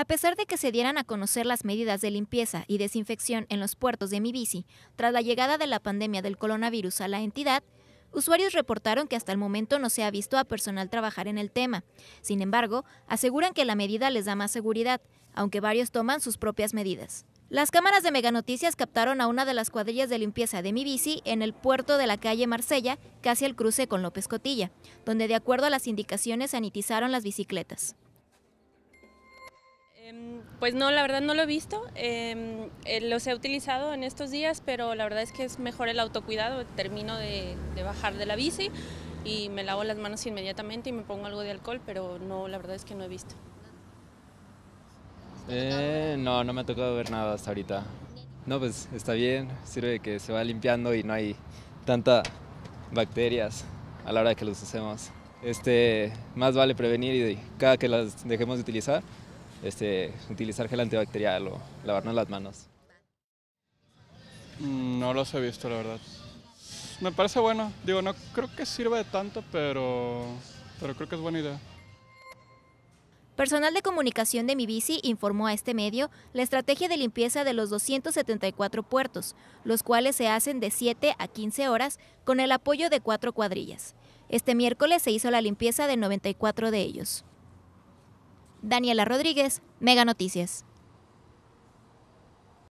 A pesar de que se dieran a conocer las medidas de limpieza y desinfección en los puertos de Mibici tras la llegada de la pandemia del coronavirus a la entidad, usuarios reportaron que hasta el momento no se ha visto a personal trabajar en el tema. Sin embargo, aseguran que la medida les da más seguridad, aunque varios toman sus propias medidas. Las cámaras de Meganoticias captaron a una de las cuadrillas de limpieza de Mi en el puerto de la calle Marsella, casi al cruce con López Cotilla, donde de acuerdo a las indicaciones sanitizaron las bicicletas. Em, pues no, la verdad no lo he visto. Em, eh, los he utilizado en estos días, pero la verdad es que es mejor el autocuidado. Termino de, bajar de la bici y me lavo las manos inmediatamente y me pongo algo de alcohol, pero no, la verdad es que no he visto. Eh, no, no me ha tocado ver nada hasta ahorita. No, pues está bien, sirve que se va limpiando y no hay tantas bacterias a la hora que los usemos. Este, más vale prevenir y cada que las dejemos de utilizar, este, utilizar gel antibacterial o lavarnos las manos. Mm, no los he visto, la verdad. Me parece bueno. Digo, no creo que sirva de tanto, pero, pero creo que es buena idea. Personal de comunicación de Mibici informó a este medio la estrategia de limpieza de los 274 puertos, los cuales se hacen de 7 a 15 horas con el apoyo de cuatro cuadrillas. Este miércoles se hizo la limpieza de 94 de ellos. Daniela Rodríguez, Mega Noticias.